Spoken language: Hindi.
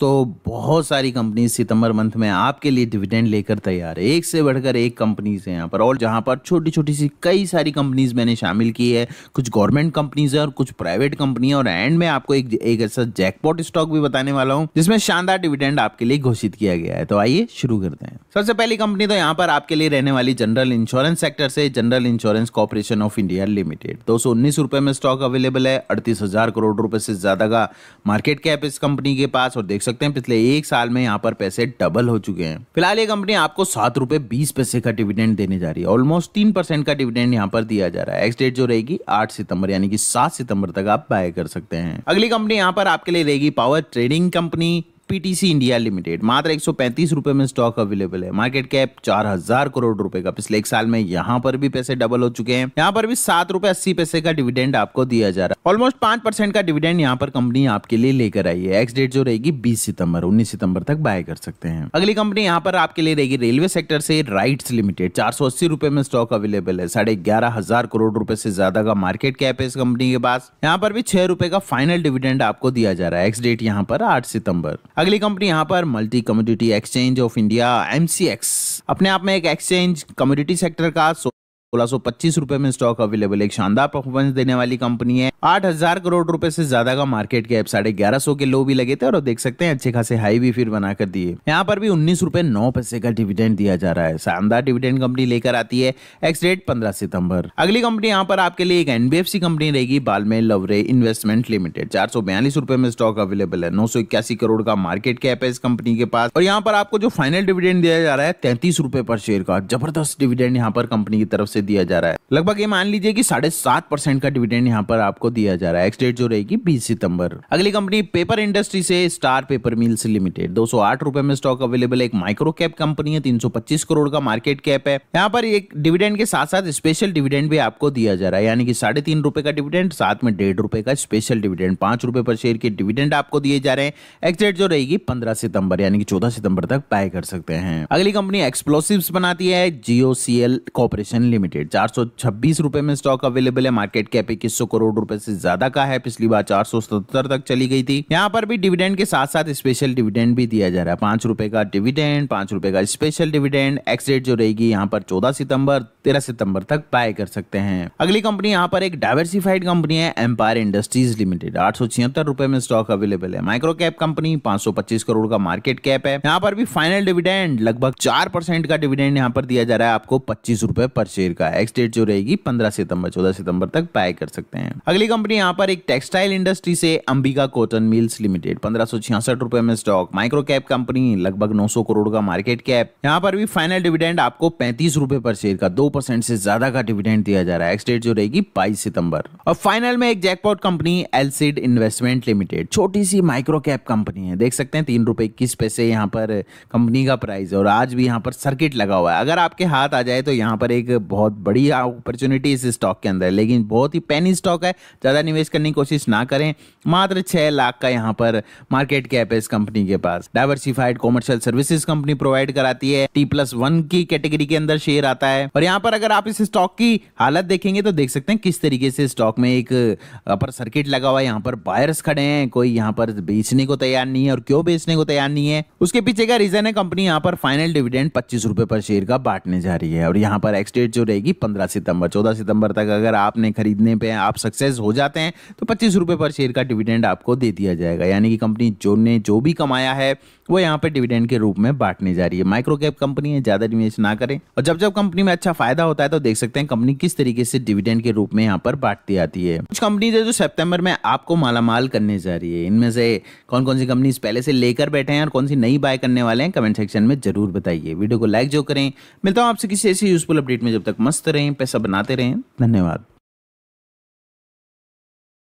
तो बहुत सारी कंपनी सितंबर मंथ में आपके लिए डिविडेंड लेकर तैयार है एक से बढ़कर एक कंपनीज है यहाँ पर और जहाँ पर छोटी छोटी सी कई सारी कंपनीज मैंने शामिल की है कुछ गवर्नमेंट कंपनीज है और कुछ प्राइवेट कंपनी है और एंड में आपको एक एक ऐसा जैकपॉट स्टॉक भी बताने वाला हूँ जिसमें शानदार डिविडेंड आपके लिए घोषित किया गया है तो आइए शुरू करते हैं सबसे पहली कंपनी तो यहाँ पर आपके लिए रहने वाली जनरल इंश्योरेंस सेक्टर से general insurance corporation of India limited दो उन्नीस रुपए में स्टॉक अवेलेबल है अड़तीस हजार करोड़ रुपए से ज्यादा का मार्केट कैप इस कंपनी के पास और देख सकते हैं पिछले एक साल में यहाँ पर पैसे डबल हो चुके हैं फिलहाल ये कंपनी आपको सात रुपए बीस पैसे का डिविडेंड देने जा रही है ऑलमोस्ट तीन परसेंट का डिविडेंड यहाँ पर दिया जा रहा है एक्सडेट जो रहेगी आठ सितंबर यानी कि सात सितंबर तक आप बाय कर सकते हैं अगली कंपनी यहाँ पर आपके लिए रहेगी power trading company PTC India limited मात्र एक रुपए में स्टॉक अवेलेबल है मार्केट कैप चार हजार करोड़ रुपए का पिछले एक साल में यहाँ पर भी पैसे डबल हो चुके हैं यहाँ पर भी सात रुपए अस्सी पैसे का डिविडेंड आपको दिया जा रहा है ऑलमोस्ट पांच परसेंट का डिविडेंड यहाँ पर कंपनी आपके लिए लेकर आई है एक्स डेट जो रहेगी बीस सितंबर उन्नीस सितंबर तक बाय कर सकते हैं अगली कंपनी यहाँ पर आपके लिए रहेगी रेलवे सेक्टर से राइट लिमिटेड चार सौ अस्सी रूपए में स्टॉक अवेलेबल है साढ़े ग्यारह हजार करोड़ रुपए से ज्यादा का मार्केट कैप है इस कंपनी के पास यहाँ पर भी छह रुपए का फाइनल डिविडेंड आपको दिया जा रहा है एक्स डेट यहाँ पर आठ सितंबर अगली कंपनी यहाँ पर multi commodity exchange of India M अपने आप में एक एक्सचेंज कम्योडिटी सेक्टर का सोलह सौ पच्चीस रुपए में स्टॉक अवेलेबल एक शानदार परफॉर्मेंस देने वाली कंपनी है आठ हजार करोड़ रुपए से ज्यादा का मार्केट कैप साढ़े ग्यारह सौ के लो भी लगे थे और देख सकते हैं अच्छे खासे हाई भी फिर बनाकर दिए यहाँ पर भी उन्नीस रुपए नौ पैसे का डिविडेंड दिया जा रहा है शानदार डिविडेंड कंपनी लेकर आती है एक्स डेट पंद्रह सितंबर अगली कंपनी यहाँ पर आपके लिए एक एनबीएफसी कंपनी रहेगी बालमेल लवरे इन्वेस्टमेंट लिमिटेड चार सौ बयालीस रुपए में स्टॉक अवेलेबल है नौ सौ इक्यासी करोड़ का मार्केट कैप है इस कंपनी के पास और यहाँ पर आपको जो फाइनल डिविडेंड दिया जा रहा है तैंतीस रुपए पर शेयर का जबरदस्त डिविडेंड यहाँ पर कंपनी की तरफ से दिया जा रहा है लगभग ये मान लीजिए की साढ़े सात परसेंट का डिविडेंड यहाँ पर आपको दिया जा रहा है एक्सडेट जो रहेगी बीस सितंबर अगली कंपनी पेपर इंडस्ट्री से स्टार पेपर मिल्स लिमिटेड दो सौ में स्टॉक अवेलेबल एक माइक्रो कैप कंपनी है तीन करोड़ का मार्केट कैप है यहाँ पर एक डिविडेंड के साथ साथ स्पेशल डिविडेंड भी आपको दिया जा रहा है यानी कि साढ़े तीन रुपए का डिविडेंड साथ में डेढ़ रुपए का स्पेशल डिविडेंड पांच रुपए पर शेयर के डिविडेंड आपको दिए जा रहे हैं एक्सडेट जो रहेगी पंद्रह सितंबर यानी कि चौदह सितंबर तक बाय कर सकते हैं अगली कंपनी एक्सप्लोसिव बनाती है G O C L corporation limited चार सौ छब्बीस रुपए में स्टॉक अवेलेबल है मार्केट कैप इक्कीस सौ करोड़ रुपए से ज्यादा का है पिछली बार चार सौ तक चली गई थी यहाँ पर भी डिविडेंड के साथ साथ स्पेशल डिविडेंड भी दिया जा रहा है पांच रुपए का डिविडेंड पांच रुपए का स्पेशल डिविडेंड एक्सडेट जो रहेगी यहाँ पर चौदह सितंबर तेरह सितंबर तक बाय कर सकते हैं अगली कंपनी यहाँ पर एक डायवर्सिफाइड कंपनी है एम्पायर इंडस्ट्रीज लिमिटेड आठ सौ छिहत्तर रुपए में स्टॉक अवेलेबल है माइक्रो कैप कंपनी पच्चीस करोड़ का मार्केट कैप है यहाँ पर भी फाइनल डिविडेंड लगभग चार परसेंट का डिविडेंड यहाँ पर दिया जा रहा है आपको पच्चीस रुपए पर शेयर का एक्स डेट जो रहेगी पंद्रह सितंबर चौदह सितंबर तक बाय कर सकते हैं अगली दूसरी कंपनी यहाँ पर एक टेक्सटाइल इंडस्ट्री से अंबिका कॉटन मिल्स लिमिटेड पंद्रह रुपए में स्टॉक माइक्रो कैप कंपनी लगभग 900 करोड़ का मार्केट कैप यहाँ पर भी फाइनल डिविडेंड आपको पैंतीस रुपए पर शेयर का दो परसेंट से ज्यादा का डिविडेंड दिया जा रहा है एक्सडेट जो रहेगी बाईस सितंबर और फाइनल में एक jackpot company Elcid investment limited छोटी सी माइक्रो कैप कंपनी है देख सकते हैं तीन रुपए इक्कीस पैसे यहाँ पर कंपनी का प्राइस है और आज भी यहाँ पर सर्किट लगा हुआ है अगर आपके हाथ आ जाए तो यहाँ पर एक बहुत बड़ी अपॉर्चुनिटी इस स्टॉक के अंदर लेकिन बहुत ही पेनी स्टॉक है ज़्यादा निवेश करने की कोशिश ना करें मात्र छः लाख का यहाँ पर मार्केट कैप है इस कंपनी के पास diversified commercial services company provide कराती है टी प्लस वन की कैटेगरी के अंदर शेयर आता है और यहाँ पर अगर आप इस स्टॉक की हालत देखेंगे तो देख सकते हैं किस तरीके से स्टॉक में एक अपर सर्किट लगा हुआ है यहाँ पर बायर्स खड़े हैं कोई यहाँ पर बेचने को तैयार नहीं है और क्यों बेचने को तैयार नहीं है उसके पीछे का रीजन है कंपनी यहाँ पर फाइनल डिविडेंड पच्चीस रुपए पर शेयर का बांटने जा रही है और यहाँ पर एक्सडेट जो रहेगी पंद्रह सितंबर चौदह सितंबर तक अगर आपने खरीदने पे आप सक्सेस हो जाते हैं तो पच्चीस रुपये पर शेयर का डिविडेंड आपको दे दिया जाएगा यानी कि कंपनी जो ने जो भी कमाया है वो यहाँ पे डिविडेंड के रूप में बांटने जा रही है माइक्रो कैप कंपनी है ज़्यादा निवेश ना करें और जब जब कंपनी में अच्छा फायदा होता है तो देख सकते हैं कंपनी किस तरीके से डिविडेंड के रूप में यहाँ पर बांटती आती है कुछ कंपनीज है जो सेप्टेम्बर में आपको मालामाल करने जा रही है इनमें से कौन कौन सी कंपनीज पहले से लेकर बैठे हैं और कौन सी नई बाय करने वाले हैं कमेंट सेक्शन में जरूर बताइए वीडियो को लाइक जो करें मिलता हूँ आपसे किसी ऐसी यूजफुल अपडेट में जब तक मस्त रहें पैसा बनाते रहें धन्यवाद